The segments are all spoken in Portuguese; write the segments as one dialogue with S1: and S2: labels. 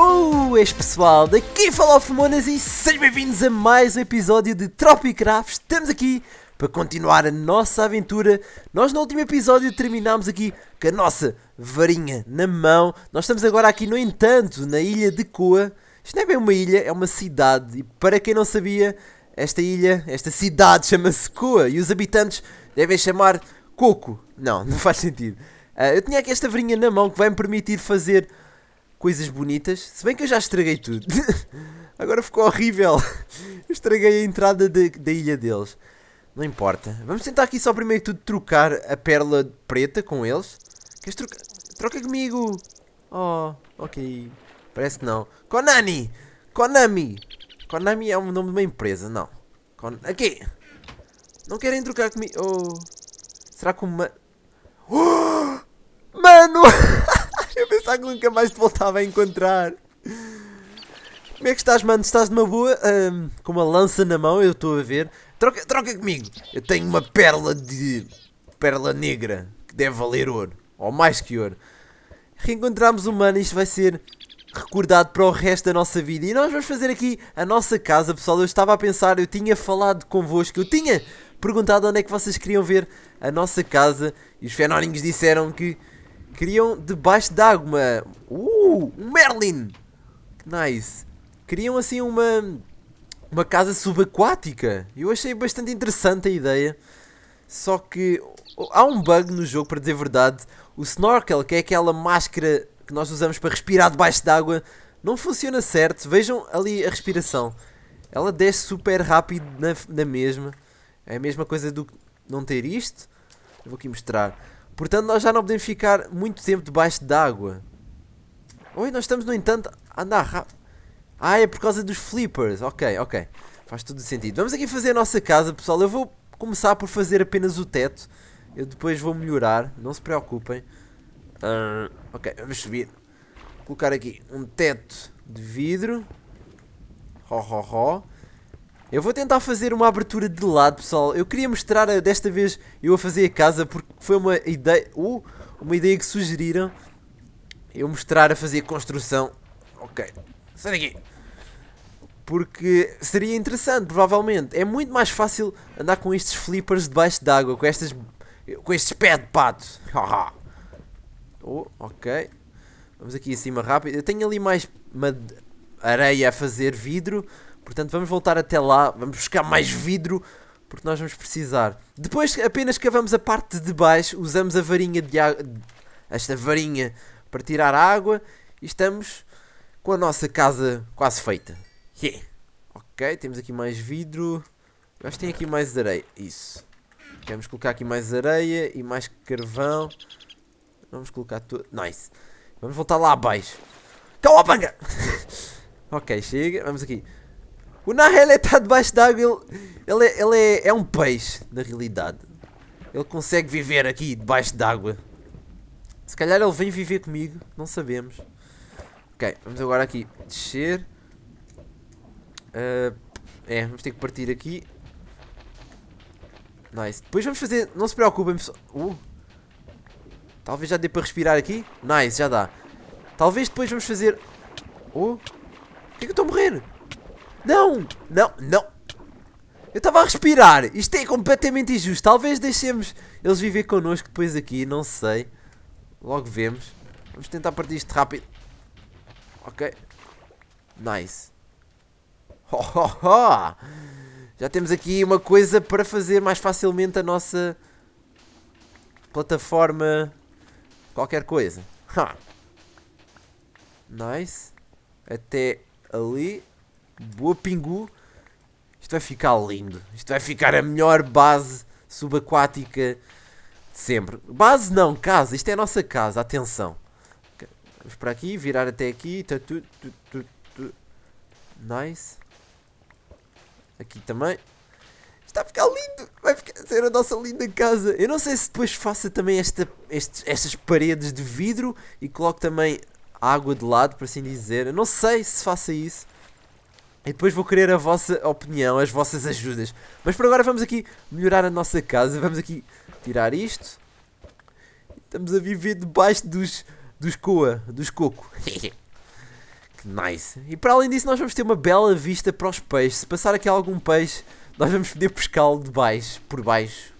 S1: Boas pessoal, daqui fala o Fumonas e sejam bem-vindos a mais um episódio de Tropicraft. Estamos aqui para continuar a nossa aventura. Nós no último episódio terminámos aqui com a nossa varinha na mão. Nós estamos agora aqui, no entanto, na ilha de Coa. Isto não é bem uma ilha, é uma cidade. E para quem não sabia, esta ilha, esta cidade chama-se Coa e os habitantes devem chamar Coco. Não, não faz sentido. Uh, eu tinha aqui esta varinha na mão que vai me permitir fazer coisas bonitas. Se bem que eu já estraguei tudo. Agora ficou horrível. Eu estraguei a entrada de, da ilha deles. Não importa. Vamos tentar aqui só primeiro tudo trocar a pérola preta com eles. Queres trocar? Troca comigo. Oh, ok. Parece que não. Konami! Konami! Konami é o nome de uma empresa, não. Kon aqui! Não querem trocar comigo. Oh. Será que uma... Oh! que nunca mais te voltava a encontrar. Como é que estás, mano? Estás numa boa? com uma lança na mão, eu estou a ver. Troca, troca comigo. Eu tenho uma pérola de. pérola negra. Que deve valer ouro. Ou mais que ouro. Reencontramos o mano, isto vai ser recordado para o resto da nossa vida. E nós vamos fazer aqui a nossa casa, pessoal. Eu estava a pensar, eu tinha falado convosco, eu tinha perguntado onde é que vocês queriam ver a nossa casa. E os fenónimos disseram que Criam debaixo d'água. Uh, um Merlin. Que nice. Criam assim uma uma casa subaquática. Eu achei bastante interessante a ideia. Só que há um bug no jogo, para dizer a verdade. O snorkel, que é aquela máscara que nós usamos para respirar debaixo d'água, não funciona certo. Vejam ali a respiração. Ela desce super rápido na, na mesma. É a mesma coisa do que não ter isto. Eu vou aqui mostrar. Portanto, nós já não podemos ficar muito tempo debaixo d'água. Oi, nós estamos, no entanto, a andar rápido. Ah, é por causa dos flippers. Ok, ok. Faz todo sentido. Vamos aqui fazer a nossa casa, pessoal. Eu vou começar por fazer apenas o teto. Eu depois vou melhorar. Não se preocupem. Uh, ok, vamos subir. Vou colocar aqui um teto de vidro. Ho, ho, ho. Eu vou tentar fazer uma abertura de lado, pessoal. Eu queria mostrar a, eh, desta vez eu a fazer a casa porque foi uma ideia, uh, uma ideia que sugeriram. Eu mostrar a fazer construção. Ok, sai daqui. Porque seria interessante, provavelmente. É muito mais fácil andar com estes flippers debaixo d'água, com estas com estes pés de pato. oh, ok. Vamos aqui em cima rápido. Eu tenho ali mais areia a fazer vidro. Portanto, vamos voltar até lá, vamos buscar mais vidro, porque nós vamos precisar. Depois apenas cavamos a parte de baixo, usamos a varinha de água, esta varinha para tirar a água e estamos com a nossa casa quase feita. Yeah. Ok, temos aqui mais vidro. Eu acho que tem aqui mais areia. Isso. Vamos colocar aqui mais areia e mais carvão. Vamos colocar tudo. Nice. Vamos voltar lá abaixo. Calma, panga! ok, chega. Vamos aqui. O Nahel está debaixo d'água. Ele, ele, ele é, é, um peixe, na realidade. Ele consegue viver aqui debaixo d'água. Se calhar ele vem viver comigo. Não sabemos. Ok, vamos agora aqui descer. Uh, é, vamos ter que partir aqui. Nice. Depois vamos fazer. Não se preocupem, pessoal. Uh, talvez já dê para respirar aqui. Nice, já dá. Talvez depois vamos fazer. Oh! Uh, Por que, é que eu estou a morrer? Não, não, não. Eu estava a respirar. Isto é completamente injusto. Talvez deixemos eles viver connosco depois aqui. Não sei. Logo vemos. Vamos tentar partir isto rápido. Ok. Nice. Oh, Já temos aqui uma coisa para fazer mais facilmente a nossa plataforma. Qualquer coisa. Nice. Até ali boa pingu. Isto vai ficar lindo. Isto vai ficar a melhor base subaquática de sempre. Base não, casa. Isto é a nossa casa. Atenção. Vamos para aqui, virar até aqui. Tatu, tu, tu, Nice. Aqui também. Está a ficar lindo. Vai ficar, ser a nossa linda casa. Eu não sei se depois faça também esta, estas paredes de vidro e coloco também água de lado, por assim dizer. Eu não sei se faça isso. E depois vou querer a vossa opinião, as vossas ajudas. Mas por agora vamos aqui melhorar a nossa casa. Vamos aqui tirar isto. Estamos a viver debaixo dos, dos coa, dos coco. que nice. E para além disso nós vamos ter uma bela vista para os peixes. Se passar aqui algum peixe, nós vamos poder pescá-lo de baixo, por baixo.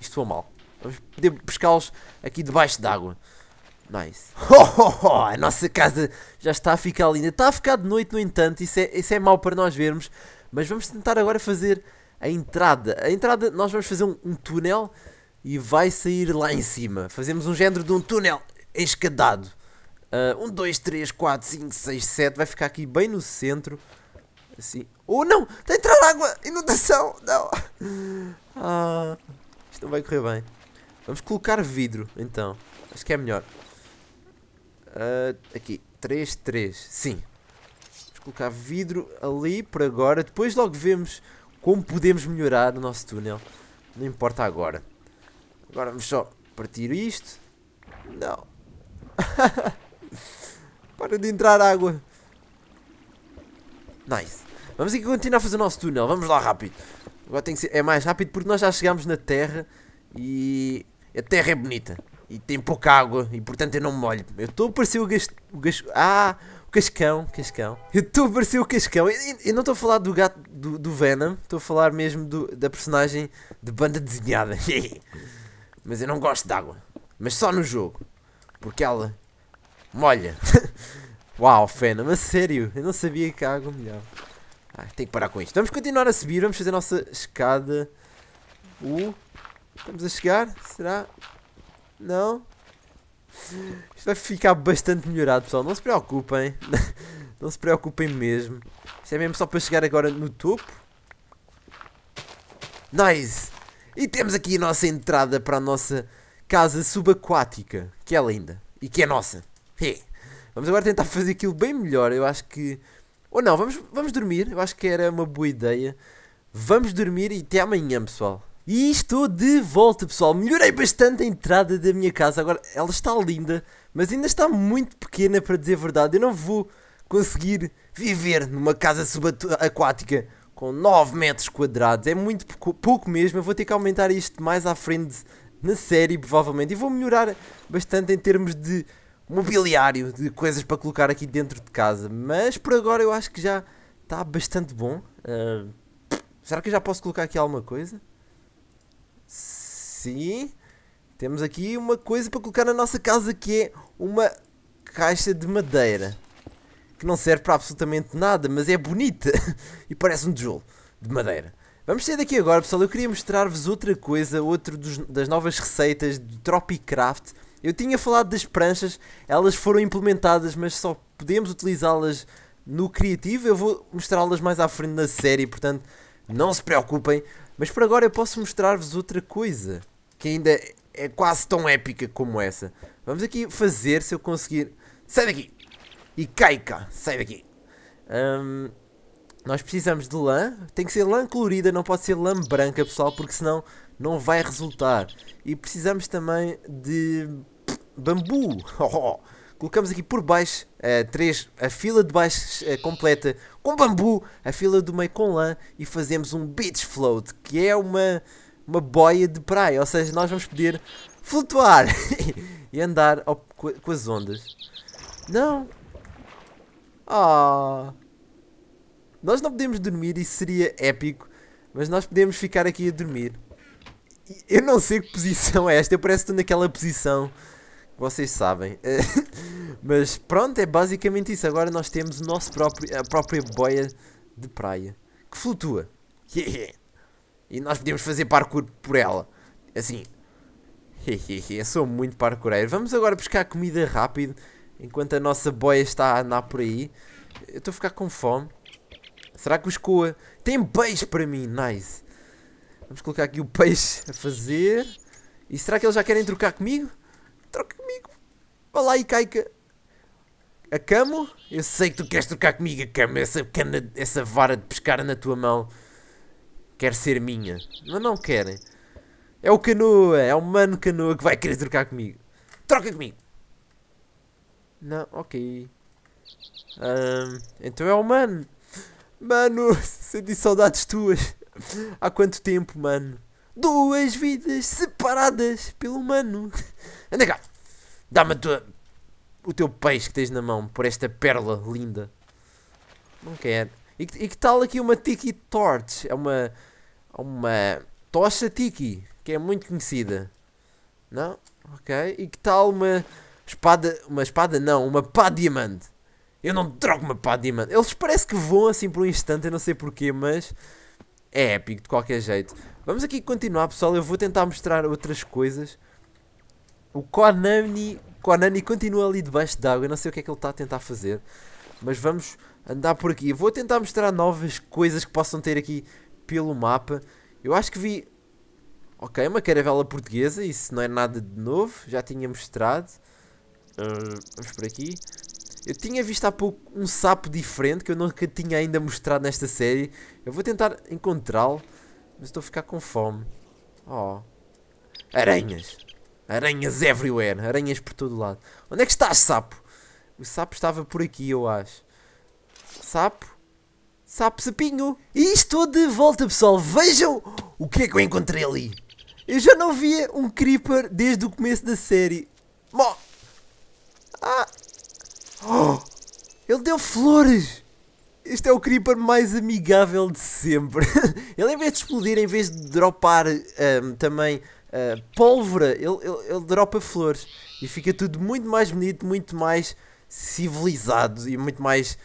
S1: Isto foi mal. Vamos poder pescá-los aqui debaixo d'água. De Nice. Oh, oh, oh, a nossa casa já está a ficar linda. Está a ficar de noite, no entanto, isso é, isso é mau para nós vermos. Mas vamos tentar agora fazer a entrada. A entrada, nós vamos fazer um, um túnel e vai sair lá em cima. Fazemos um género de um túnel escadado. Uh, 1, 2, 3, 4, 5, 6, 7. Vai ficar aqui bem no centro. Assim. Oh não! Está a entrar água! Inundação! Não! Ah, isto não vai correr bem. Vamos colocar vidro então. Acho que é melhor. Uh, aqui, 3, 3, sim. Vamos colocar vidro ali por agora. Depois logo vemos como podemos melhorar o nosso túnel. Não importa agora. Agora vamos só partir isto. Não. Para de entrar água. Nice. Vamos aqui continuar a fazer o nosso túnel. Vamos lá rápido. Agora tem que ser... É mais rápido porque nós já chegámos na terra. E... A terra é bonita e tem pouca água e portanto eu não me molho. Eu estou a parecer o, gas, o gas, Ah, o cascão, cascão. Eu estou a parecer o cascão. Eu, não estou a falar do gato do, do Venom, estou a falar mesmo do, da personagem de banda desenhada. Mas eu não gosto de água. Mas só no jogo. Porque ela molha. Uau, Venom mas sério, eu não sabia que a água molhava. Ah, tenho que parar com isto. Vamos continuar a subir, vamos fazer a nossa escada. Uh, estamos a chegar? Será? Não? Isto vai ficar bastante melhorado, pessoal. Não se preocupem. Não se preocupem mesmo. Isto é mesmo só para chegar agora no topo. Nice! E temos aqui a nossa entrada para a nossa casa subaquática. Que é linda. E que é nossa. Hey. Vamos agora tentar fazer aquilo bem melhor. Eu acho que... Ou não, vamos, vamos dormir. Eu acho que era uma boa ideia. Vamos dormir e até amanhã, pessoal. E estou de volta, pessoal. Melhorei bastante a entrada da minha casa. Agora, ela está linda, mas ainda está muito pequena, para dizer a verdade. Eu não vou conseguir viver numa casa subaquática com 9 metros quadrados. É muito pouco mesmo. Eu vou ter que aumentar isto mais à frente na série, provavelmente. E vou melhorar bastante em termos de mobiliário, de coisas para colocar aqui dentro de casa. Mas por agora eu acho que já está bastante bom. Uh, será que eu já posso colocar aqui alguma coisa? Sim. Temos aqui uma coisa para colocar na nossa casa que é uma caixa de madeira. Que não serve para absolutamente nada, mas é bonita. e parece um tijolo de madeira. Vamos sair daqui agora, pessoal. Eu queria mostrar-vos outra coisa, outra das novas receitas do Tropicraft. Eu tinha falado das pranchas, elas foram implementadas, mas só podemos utilizá-las no criativo. Eu vou mostrá-las mais à frente na série, portanto, não se preocupem. Mas por agora eu posso mostrar-vos outra coisa que ainda é quase tão épica como essa. Vamos aqui fazer se eu conseguir. Sai daqui! E cai cá, sai daqui! Um, nós precisamos de lã, tem que ser lã colorida, não pode ser lã branca, pessoal, porque senão não vai resultar. E precisamos também de bambu. Oh, oh, oh colocamos aqui por baixo uh, três, a fila de baixo uh, eh, completa com bambu, a fila do meio com lã e fazemos um beach float, que é uma, uma boia de praia, ou seja, nós vamos poder flutuar e andar ao, co com, as ondas. Não! Oh. Nós não podemos dormir, isso seria épico, mas nós podemos ficar aqui a dormir. Eu não sei que posição é esta, eu parece que estou naquela posição vocês sabem. Mas pronto, é basicamente isso. Agora nós temos o nosso próprio, a própria boia de praia que flutua. e nós podemos fazer parkour por ela. Assim. Eu sou muito parkoureiro. Vamos agora buscar comida rápido. Enquanto a nossa boia está a andar por aí. Eu estou a ficar com fome. Será que o coa? Tem peixe para mim. Nice. Vamos colocar aqui o peixe a fazer. E será que eles já querem trocar comigo? troca comigo. Vá lá, Icaica. A camo? Eu sei que tu queres trocar comigo a camo. Essa, cana, essa vara de pescar na tua mão quer ser minha. Mas não querem. É o canoa, é o mano canoa que vai querer trocar comigo. Troca comigo! Não, ok. Um, então é o mano. Mano, senti saudades tuas. Há quanto tempo, mano? Duas vidas separadas pelo mano. Anda cá, dá-me o teu peixe que tens na mão por esta pérola linda. Não quero. E, e que tal aqui uma Tiki Torch? É uma. É uma tocha Tiki, que é muito conhecida. Não? Ok. E que tal uma espada. Uma espada não, uma pá diamante. Eu não troco uma pá diamante. Eles parece que voam assim por um instante, eu não sei porquê, mas é épico de qualquer jeito. Vamos aqui continuar, pessoal. Eu vou tentar mostrar outras coisas. O Konami, Konami continua ali debaixo d'água. Não sei o que é que ele está a tentar fazer. Mas vamos andar por aqui. Eu vou tentar mostrar novas coisas que possam ter aqui pelo mapa. Eu acho que vi... Ok, uma caravela portuguesa. Isso não é nada de novo. Já tinha mostrado. Uh, vamos por aqui. Eu tinha visto há pouco um sapo diferente que eu nunca tinha ainda mostrado nesta série. Eu vou tentar encontrá-lo, mas estou a ficar com fome. Oh. Aranhas! Aranhas everywhere, aranhas por todo lado. Onde é que estás, sapo? O sapo estava por aqui, eu acho. Sapo? Sapo, sapinho! E estou de volta, pessoal. Vejam o que é que eu encontrei ali. Eu já não via um creeper desde o começo da série. Mo ah. Oh. Ele deu flores! Este é o creeper mais amigável de sempre. Ele, em vez de explodir, em vez de dropar um, também uh, pólvora, ele, ele, ele dropa flores e fica tudo muito mais bonito, muito mais civilizado e muito mais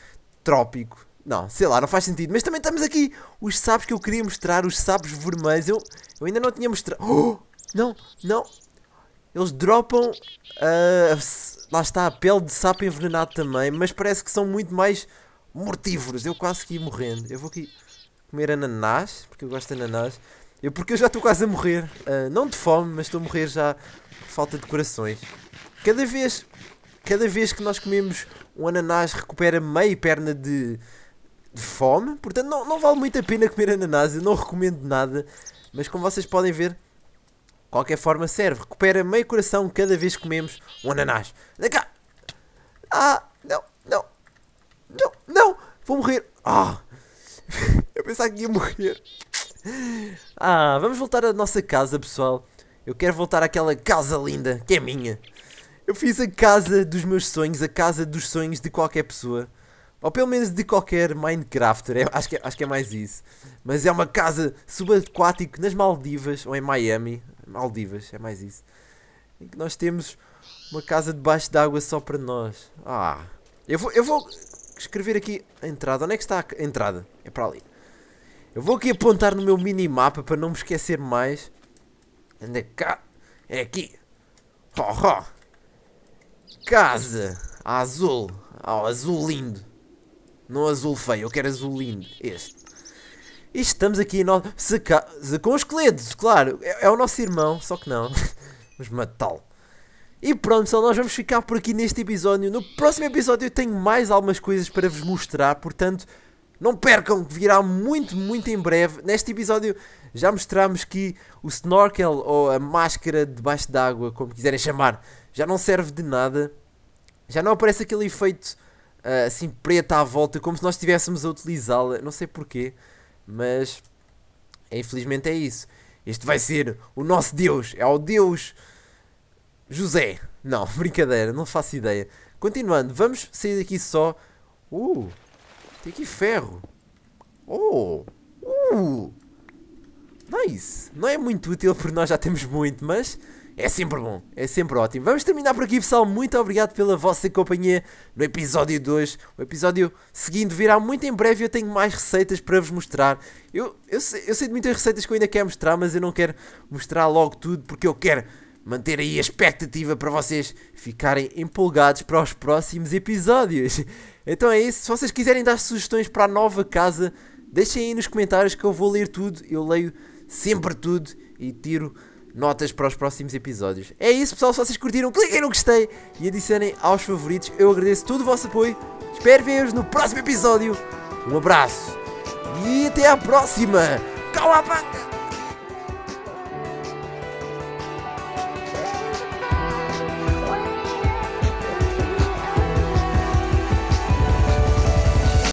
S1: trópico. Não, sei lá, não faz sentido. Mas também estamos aqui os sapos que eu queria mostrar, os sapos vermelhos. Eu, eu ainda não tinha mostrado. Oh! Não, não. Eles dropam. Uh, lá está a pele de sapo envenenado também, mas parece que são muito mais mortívoros. Eu quase que ia morrendo. Eu vou aqui comer ananás, porque eu gosto de ananás. Eu porque eu já estou quase a morrer. Uh, não de fome, mas estou a morrer já por falta de corações. Cada vez, cada vez que nós comemos um ananás recupera meia perna de, de fome. Portanto, não, não vale muito a pena comer ananás. Eu não recomendo nada. Mas como vocês podem ver, qualquer forma serve. Recupera meio coração cada vez que comemos um ananás. Vem cá! Ah! Não! Não! Não! Não! Vou morrer! Ah! eu pensava que ia morrer. ah, vamos voltar à nossa casa, pessoal. Eu quero voltar àquela casa linda que é minha. Eu fiz a casa dos meus sonhos, a casa dos sonhos de qualquer pessoa. Ou pelo menos de qualquer Minecrafter, é, acho, que, é, acho que é mais isso. Mas é uma casa subaquática nas Maldivas, ou em Miami. Maldivas, é mais isso. Em que nós temos uma casa debaixo d'água só para nós. Ah, eu vou, eu vou escrever aqui a entrada. Onde é que está a entrada? É para ali. Eu vou aqui apontar no meu minimapa para não me esquecer mais. Anda cá. É aqui. Ho, ho. Casa. azul. Oh, azul lindo. Não azul feio, eu quero azul lindo. Este. E estamos aqui no... se com os esqueletos, claro. É, é, o nosso irmão, só que não. vamos matá-lo. E pronto, pessoal, nós vamos ficar por aqui neste episódio. No próximo episódio eu tenho mais algumas coisas para vos mostrar, portanto... Não percam, que virá muito, muito em breve. Neste episódio já mostramos que o snorkel ou a máscara debaixo d'água, como quiserem chamar, já não serve de nada. Já não aparece aquele efeito uh, assim preto à volta, como se nós estivéssemos a utilizá-la. Não sei porquê, mas infelizmente é isso. Este vai ser o nosso Deus, é o Deus José. Não, brincadeira, não faço ideia. Continuando, vamos sair daqui só. Uh! Tem que ferro. Oh! Uh! Nice! Não é muito útil porque nós já temos muito, mas é sempre bom, é sempre ótimo. Vamos terminar por aqui, pessoal. Muito obrigado pela vossa companhia no episódio 2. O episódio seguinte virá muito em breve. Eu tenho mais receitas para vos mostrar. Eu, eu, sei, eu sei de muitas receitas que eu ainda quero mostrar, mas eu não quero mostrar logo tudo porque eu quero manter aí a expectativa para vocês ficarem empolgados para os próximos episódios. Então é isso. Se vocês quiserem dar sugestões para a nova casa, deixem aí nos comentários que eu vou ler tudo. Eu leio sempre tudo e tiro notas para os próximos episódios. É isso, pessoal. Se vocês curtiram, cliquem no gostei e adicionem aos favoritos. Eu agradeço todo o vosso apoio. Espero ver-vos no próximo episódio. Um abraço e até à próxima. Cala a banca!